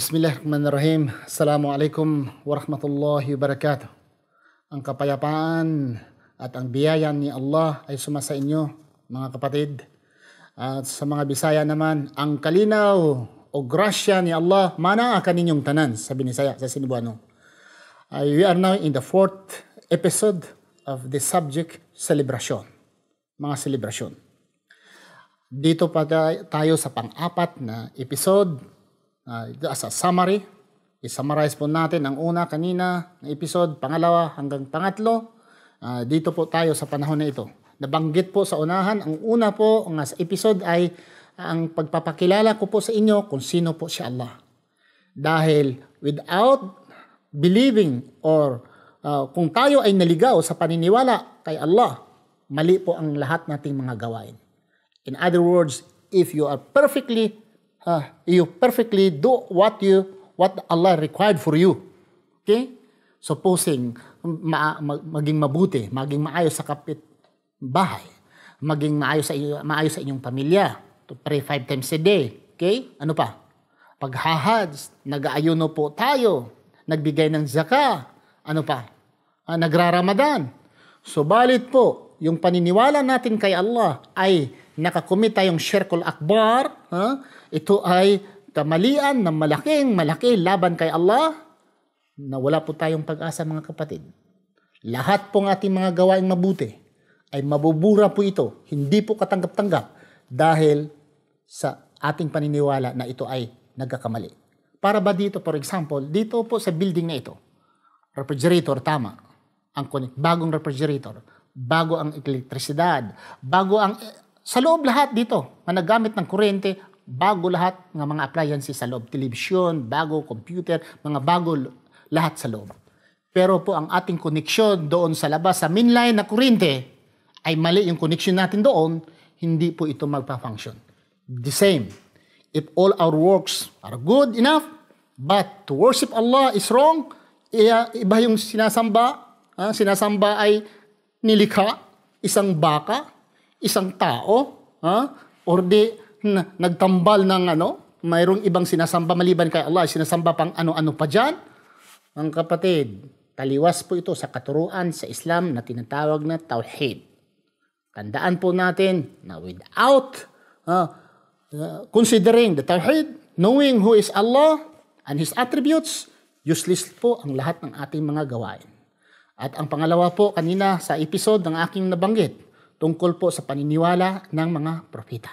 Bismillahirrahmanirrahim. Assalamualaikum warahmatullahi wabarakatuh. Ang kapayapaan at ang biyaya ni Allah ay sumasa inyo, mga kapatid. At sa mga Bisaya naman, ang kalinaw o grasya ni Allah, mana ang ninyong tanan, sa Binisaya, sa Sinibuano. Uh, we are now in the fourth episode of the subject, celebration. Mga celebration. Dito pa tayo sa pang-apat na episode Uh, as a summary, isummarize po natin ang una kanina na episode, pangalawa hanggang pangatlo. Uh, dito po tayo sa panahon na ito. Nabanggit po sa unahan, ang una po ang as episode ay ang pagpapakilala ko po sa inyo kung sino po si Allah. Dahil without believing or uh, kung tayo ay naligaw sa paniniwala kay Allah, mali po ang lahat nating mga gawain. In other words, if you are perfectly uh, you perfectly do what you what Allah required for you. Okay? Supposing ma- ma- maging mabuti, maging maayos sa kapit bahay, maging maayos sa maayos sa inyong pamilya, to pray five times a day. Okay? Ano pa? Paghahads, nag-aayuno po tayo, nagbigay ng zaka, ano pa? Ah, nagraramadan. Subalit po, yung paniniwala natin kay Allah ay nakakumit yung Shirkul Akbar, ha? ito ay kamalian ng malaking malaki laban kay Allah na wala po tayong pag-asa mga kapatid. Lahat pong ating mga gawaing mabuti ay mabubura po ito, hindi po katanggap-tanggap dahil sa ating paniniwala na ito ay nagkakamali. Para ba dito, for example, dito po sa building na ito, refrigerator, tama, ang bagong refrigerator, bago ang elektrisidad, bago ang sa loob lahat dito, managamit ng kuryente, bago lahat ng mga appliances sa loob. Television, bago computer, mga bago lahat sa loob. Pero po ang ating koneksyon doon sa labas, sa mainline na kuryente, ay mali yung koneksyon natin doon, hindi po ito magpa-function. The same. If all our works are good enough, but to worship Allah is wrong, iba yung sinasamba. Ha? Ah, sinasamba ay nilikha, isang baka, isang tao, ha? or di na, nagtambal ng ano, mayroong ibang sinasamba maliban kay Allah, sinasamba pang ano-ano pa diyan ang kapatid, taliwas po ito sa katuruan sa Islam na tinatawag na Tawhid. Tandaan po natin na without uh, considering the Tawhid, knowing who is Allah and His attributes, useless po ang lahat ng ating mga gawain. At ang pangalawa po kanina sa episode ng aking nabanggit, tungkol po sa paniniwala ng mga propeta.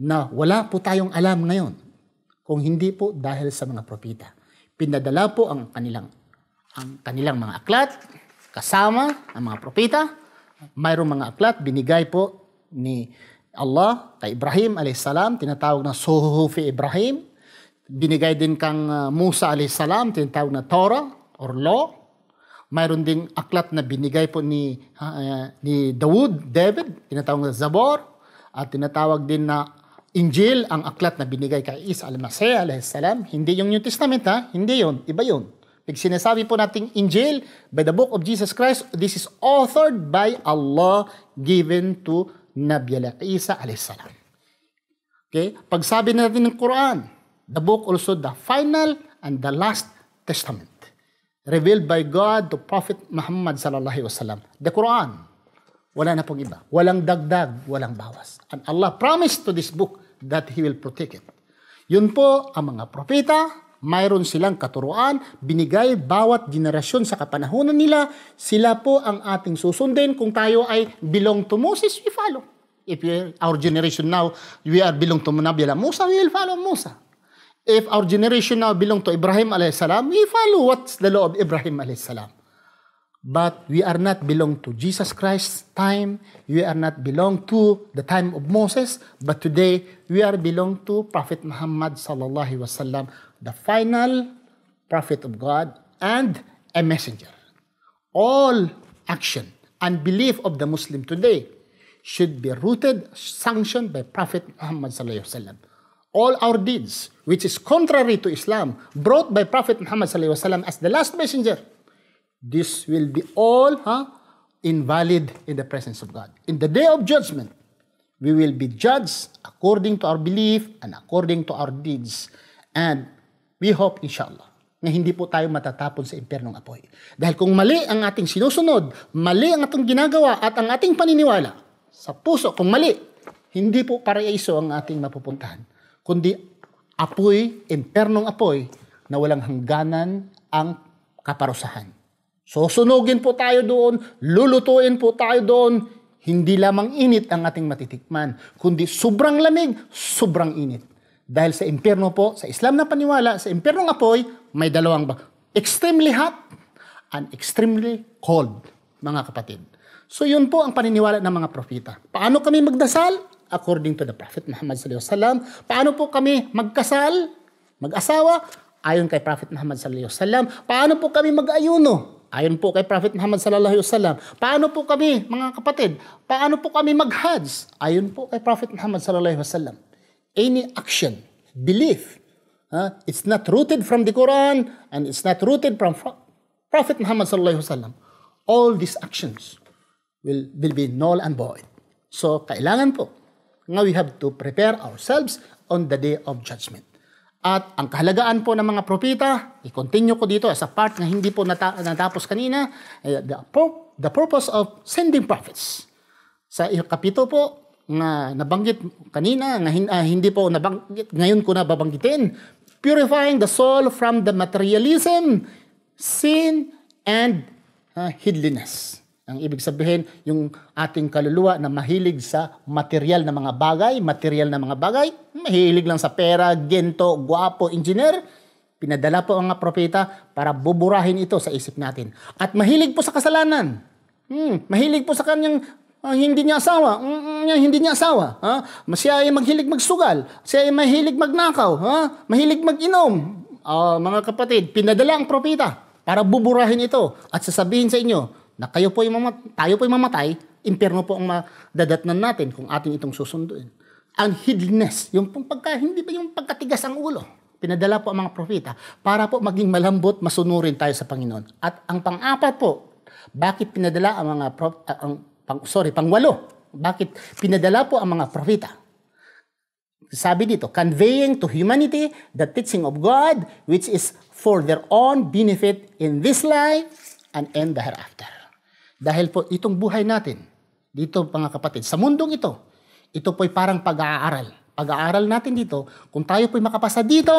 Na wala po tayong alam ngayon kung hindi po dahil sa mga propeta. Pinadala po ang kanilang ang kanilang mga aklat kasama ang mga propeta. Mayroong mga aklat binigay po ni Allah kay Ibrahim alayhisalam, tinatawag na Suhufi Ibrahim. Binigay din kang ah, Musa alayhisalam, tinatawag na Torah or Law mayroon ding aklat na binigay po ni, uh, ni Dawood, David, tinatawag na Zabor, at tinatawag din na Injil, ang aklat na binigay kay Isa al-Masih salam. Hindi yung New Testament ha, hindi yon iba yon. Pag sinasabi po nating Injil, by the book of Jesus Christ, this is authored by Allah given to Nabi Isa salam. Okay? Pagsabi natin ng Quran, the book also the final and the last testament revealed by God to Prophet Muhammad sallallahu alaihi wasallam. The Quran. Wala na pong iba. Walang dagdag, walang bawas. And Allah promised to this book that He will protect it. Yun po ang mga propeta, mayroon silang katuruan, binigay bawat generasyon sa kapanahonan nila, sila po ang ating susundin. Kung tayo ay belong to Moses, we follow. If our generation now, we are belong to Nabi Musa, we will follow Musa. if our generation now belong to Ibrahim alayhi salam, we follow what's the law of Ibrahim alayhi salam. But we are not belong to Jesus Christ's time. We are not belong to the time of Moses. But today, we are belong to Prophet Muhammad sallallahu alayhi wasallam, the final prophet of God and a messenger. All action and belief of the Muslim today should be rooted, sanctioned by Prophet Muhammad sallallahu alayhi wasallam. all our deeds, which is contrary to Islam, brought by Prophet Muhammad wasallam as the last messenger, this will be all huh, invalid in the presence of God. In the day of judgment, we will be judged according to our belief and according to our deeds. And we hope, inshallah, na hindi po tayo matatapon sa impernong apoy. Dahil kung mali ang ating sinusunod, mali ang ating ginagawa at ang ating paniniwala sa puso, kung mali, hindi po paraiso ang ating mapupuntahan kundi apoy, impernong apoy, na walang hangganan ang kaparusahan. Susunugin po tayo doon, lulutuin po tayo doon, hindi lamang init ang ating matitikman, kundi sobrang lamig, sobrang init. Dahil sa impyerno po, sa Islam na paniwala, sa impyernong apoy, may dalawang ba? Extremely hot and extremely cold, mga kapatid. So yun po ang paniniwala ng mga propita. Paano kami magdasal? according to the Prophet Muhammad sallallahu alaihi wasallam. Paano po kami magkasal, mag-asawa ayon kay Prophet Muhammad sallallahu alaihi wasallam? Paano po kami mag-ayuno? Ayon po kay Prophet Muhammad sallallahu alaihi wasallam. Paano po kami, mga kapatid? Paano po kami mag-hajj? Ayon po kay Prophet Muhammad sallallahu alaihi wasallam. Any action, belief, uh, it's not rooted from the Quran and it's not rooted from Prophet Muhammad sallallahu alaihi wasallam. All these actions will, will be null and void. So, kailangan po Now we have to prepare ourselves on the day of judgment. At ang kahalagaan po ng mga propeta, i-continue ko dito as a part na hindi po nata- natapos kanina, eh, the, pur- the purpose of sending prophets. Sa ikapito po, na nabanggit kanina, na hin- uh, hindi po nabanggit, ngayon ko na babanggitin, purifying the soul from the materialism, sin, and uh, ah, heedliness. Ang ibig sabihin, yung ating kaluluwa na mahilig sa material na mga bagay, material na mga bagay, mahilig lang sa pera, gento, guwapo, engineer, pinadala po ang mga propeta para buburahin ito sa isip natin. At mahilig po sa kasalanan. Hmm, mahilig po sa kanyang uh, hindi niya asawa. Mm, mm, hindi niya asawa. Ha? Siya ay maghilig magsugal. Siya ay mahilig magnakaw. Ha? Mahilig mag-inom. Uh, mga kapatid, pinadala ang propeta para buburahin ito at sasabihin sa inyo, na kayo po mamat- tayo po'y mamatay, impyerno po ang madadatnan natin kung ating itong susunduin. Ang Unheededness, yung pong pagka, hindi ba yung pagkatigas ang ulo? Pinadala po ang mga propeta para po maging malambot, masunurin tayo sa Panginoon. At ang pang-apat po, bakit pinadala ang mga pro- uh, ang, pang, sorry, pangwalo? Bakit pinadala po ang mga propeta? Sabi dito, conveying to humanity the teaching of God which is for their own benefit in this life and in the hereafter. Dahil po itong buhay natin, dito mga kapatid, sa mundong ito, ito po'y parang pag-aaral. Pag-aaral natin dito, kung tayo po'y makapasa dito,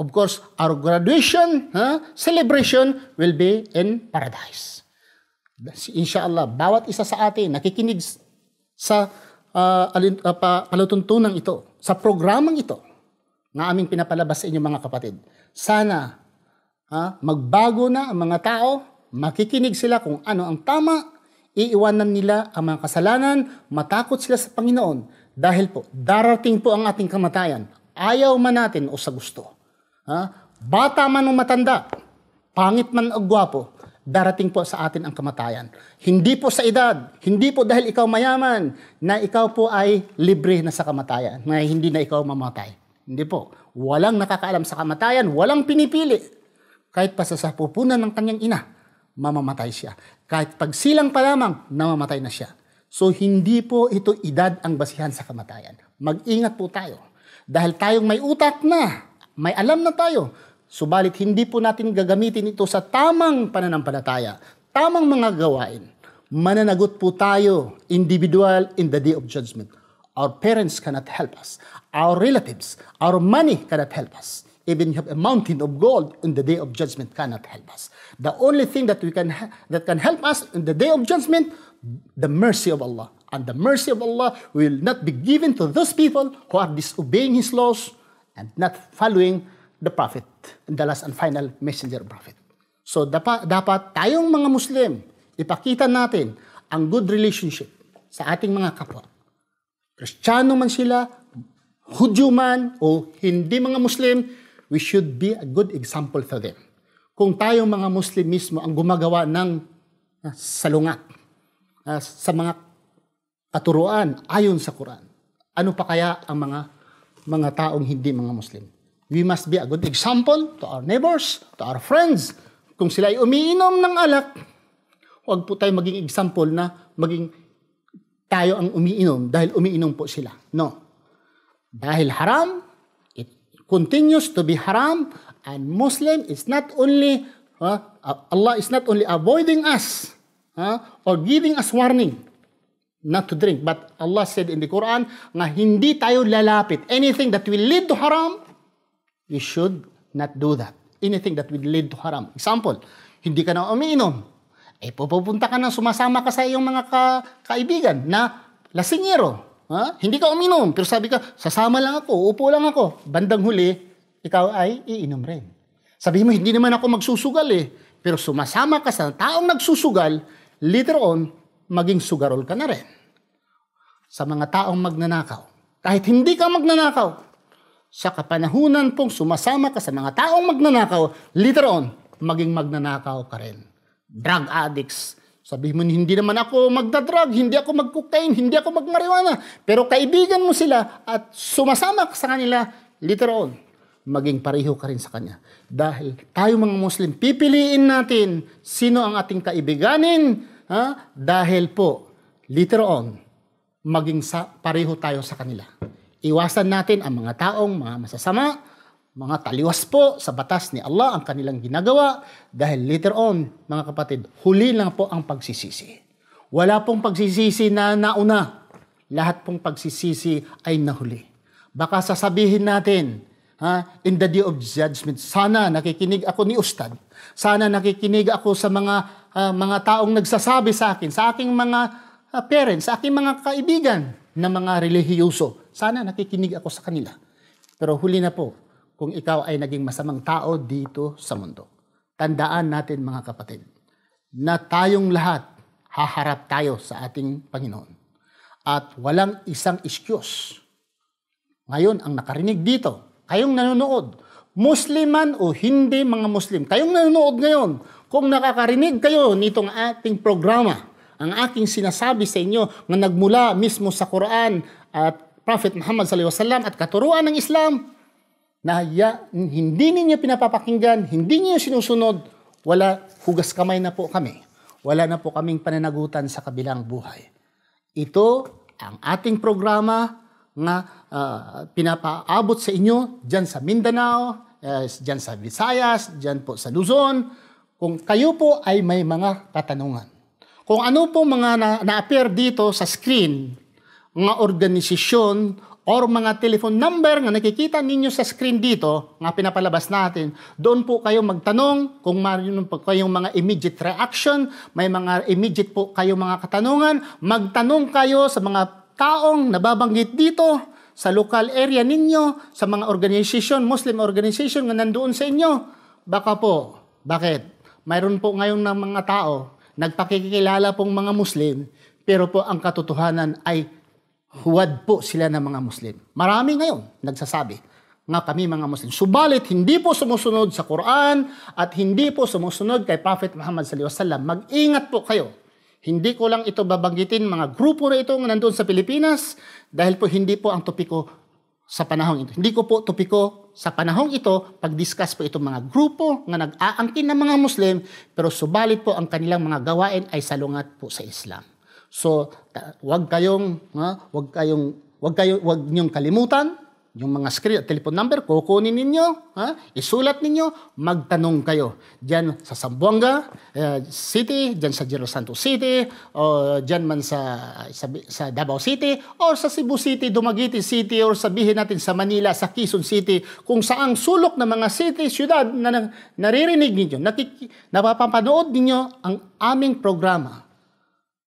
of course, our graduation, huh, celebration will be in paradise. Inshallah, bawat isa sa atin nakikinig sa uh, alin, uh, pa, palutuntunan ito, sa programang ito na aming pinapalabas sa inyo mga kapatid. Sana ha, magbago na ang mga tao, Makikinig sila kung ano ang tama, iiwanan nila ang mga kasalanan, matakot sila sa Panginoon. Dahil po, darating po ang ating kamatayan. Ayaw man natin o sa gusto. Ha? Bata man o matanda, pangit man o gwapo, darating po sa atin ang kamatayan. Hindi po sa edad, hindi po dahil ikaw mayaman, na ikaw po ay libre na sa kamatayan, na hindi na ikaw mamatay. Hindi po. Walang nakakaalam sa kamatayan, walang pinipili. Kahit pa sa sapupunan ng kanyang ina mamamatay siya. Kahit pagsilang pa lamang, namamatay na siya. So hindi po ito edad ang basihan sa kamatayan. Mag-ingat po tayo. Dahil tayong may utak na, may alam na tayo, subalit hindi po natin gagamitin ito sa tamang pananampalataya, tamang mga gawain. Mananagot po tayo, individual in the day of judgment. Our parents cannot help us. Our relatives, our money cannot help us. Even you have a mountain of gold in the day of judgment cannot help us. The only thing that we can that can help us in the day of judgment, the mercy of Allah. And the mercy of Allah will not be given to those people who are disobeying His laws and not following the Prophet, the last and final messenger Prophet. So dapat, dapat tayong mga Muslim, ipakita natin ang good relationship sa ating mga kapwa. Kristiyano man sila, Hudyo man, o hindi mga Muslim, we should be a good example for them kung tayong mga Muslim mismo ang gumagawa ng uh, ah, salungat uh, ah, sa mga katuruan ayon sa Quran. Ano pa kaya ang mga mga taong hindi mga Muslim? We must be a good example to our neighbors, to our friends. Kung sila ay umiinom ng alak, huwag po tayo maging example na maging tayo ang umiinom dahil umiinom po sila. No. Dahil haram, it continues to be haram and Muslim is not only uh, Allah is not only avoiding us uh, or giving us warning not to drink but Allah said in the Quran na hindi tayo lalapit anything that will lead to haram you should not do that anything that will lead to haram example hindi ka na umiinom eh pupunta ka na sumasama ka sa iyong mga ka, kaibigan na lasingero ha? hindi ka uminom pero sabi ka sasama lang ako upo lang ako bandang huli ikaw ay iinom rin. Sabi mo, hindi naman ako magsusugal eh. Pero sumasama ka sa taong nagsusugal, later on, maging sugarol ka na rin. Sa mga taong magnanakaw. Kahit hindi ka magnanakaw, sa kapanahunan pong sumasama ka sa mga taong magnanakaw, later on, maging magnanakaw ka rin. Drug addicts, sabi mo, hindi naman ako magdadrag, hindi ako mag-cocaine, hindi ako magmariwana. Pero kaibigan mo sila at sumasama ka sa kanila, later on, maging pareho ka rin sa Kanya. Dahil tayo mga Muslim, pipiliin natin sino ang ating kaibiganin ha? dahil po, later on, maging sa, pareho tayo sa kanila. Iwasan natin ang mga taong mga masasama, mga taliwas po sa batas ni Allah ang kanilang ginagawa dahil later on, mga kapatid, huli lang po ang pagsisisi. Wala pong pagsisisi na nauna. Lahat pong pagsisisi ay nahuli. Baka sasabihin natin, ha, in the day of judgment. Sana nakikinig ako ni Ustad. Sana nakikinig ako sa mga uh, mga taong nagsasabi sa akin, sa aking mga uh, parents, sa aking mga kaibigan na mga relihiyoso. Sana nakikinig ako sa kanila. Pero huli na po, kung ikaw ay naging masamang tao dito sa mundo. Tandaan natin mga kapatid, na tayong lahat haharap tayo sa ating Panginoon. At walang isang excuse. Ngayon, ang nakarinig dito kayong nanonood, Musliman o hindi mga Muslim, kayong nanonood ngayon, kung nakakarinig kayo nitong ating programa, ang aking sinasabi sa inyo na nagmula mismo sa Quran at Prophet Muhammad SAW at katuruan ng Islam, na ya, hindi ninyo pinapapakinggan, hindi ninyo sinusunod, wala, hugas kamay na po kami. Wala na po kaming pananagutan sa kabilang buhay. Ito ang ating programa, nga uh, pinapaabot sa inyo dyan sa Mindanao, uh, dyan sa Visayas, dyan po sa Luzon, kung kayo po ay may mga katanungan. Kung ano po mga na- na-appear dito sa screen, mga organisasyon or mga telephone number nga nakikita ninyo sa screen dito, nga pinapalabas natin, doon po kayo magtanong kung mayroon po kayong mga immediate reaction, may mga immediate po kayo mga katanungan, magtanong kayo sa mga taong nababanggit dito sa local area ninyo, sa mga organization, Muslim organization na nandoon sa inyo. Baka po, bakit? Mayroon po ngayon ng mga tao, nagpakikilala pong mga Muslim, pero po ang katotohanan ay huwad po sila ng mga Muslim. Marami ngayon nagsasabi nga kami mga Muslim. Subalit, hindi po sumusunod sa Quran at hindi po sumusunod kay Prophet Muhammad sallallahu alaihi wasallam. Mag-ingat po kayo hindi ko lang ito babanggitin mga grupo na ito nandoon sa Pilipinas dahil po hindi po ang topiko sa panahong ito. Hindi ko po topiko sa panahong ito pag-discuss po itong mga grupo na nag-aangkin ng mga Muslim pero subalit po ang kanilang mga gawain ay salungat po sa Islam. So, wag kayong, ha, wag kayong, wag kayo, wag niyong kalimutan yung mga screen at telephone number, kukunin ninyo, ha? isulat ninyo, magtanong kayo. Diyan sa Sambuanga uh, City, diyan sa Giro Santo City, o diyan man sa, sa, sa Davao City, o sa Cebu City, Dumaguete City, or sabihin natin sa Manila, sa Quezon City, kung saang sulok ng mga city, syudad na, na naririnig ninyo, nakik- napapanood ninyo ang aming programa.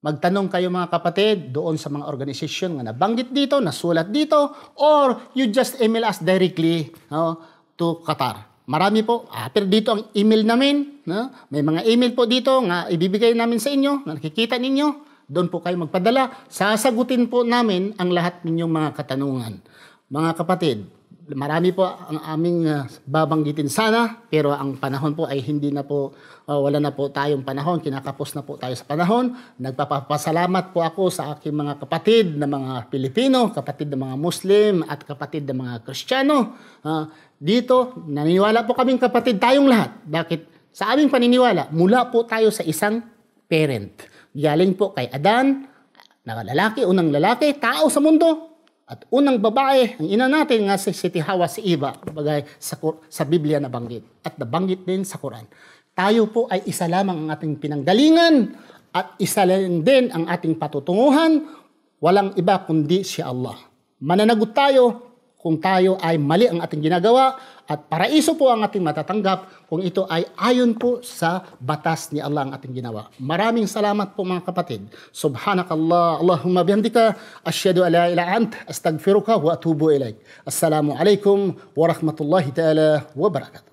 Magtanong kayo mga kapatid doon sa mga organization na nabanggit dito, nasulat dito, or you just email us directly no, to Qatar. Marami po. Ah, pero dito ang email namin. No? May mga email po dito na ibibigay namin sa inyo, na nakikita ninyo. Doon po kayo magpadala. Sasagutin po namin ang lahat ninyong mga katanungan. Mga kapatid, marami po ang aming ah, babanggitin sana, pero ang panahon po ay hindi na po, uh, wala na po tayong panahon, kinakapos na po tayo sa panahon. Nagpapasalamat po ako sa aking mga kapatid na mga Pilipino, kapatid na mga Muslim, at kapatid na mga Kristiyano. Uh, dito, naniniwala po kaming kapatid tayong lahat. Bakit? Sa aming paniniwala, mula po tayo sa isang parent. Galing po kay Adan, na lalaki, unang lalaki, tao sa mundo, at unang babae, ang ina natin nga si, si Tihawa, si Eva, bagay sa, sa Biblia na banggit. At nabanggit din sa Quran. Tayo po ay isa lamang ang ating pinanggalingan at isa lang din ang ating patutunguhan. Walang iba kundi si Allah. Mananagot tayo kung tayo ay mali ang ating ginagawa at paraiso po ang ating matatanggap kung ito ay ayon po sa batas ni Allah ang ating ginawa. Maraming salamat po mga kapatid. Subhanakallah, Allahumma bihamdika, asyhadu ala ila ant, astagfiruka wa atubu ilaik. Assalamu alaikum wa rahmatullahi ta'ala wa barakatuh.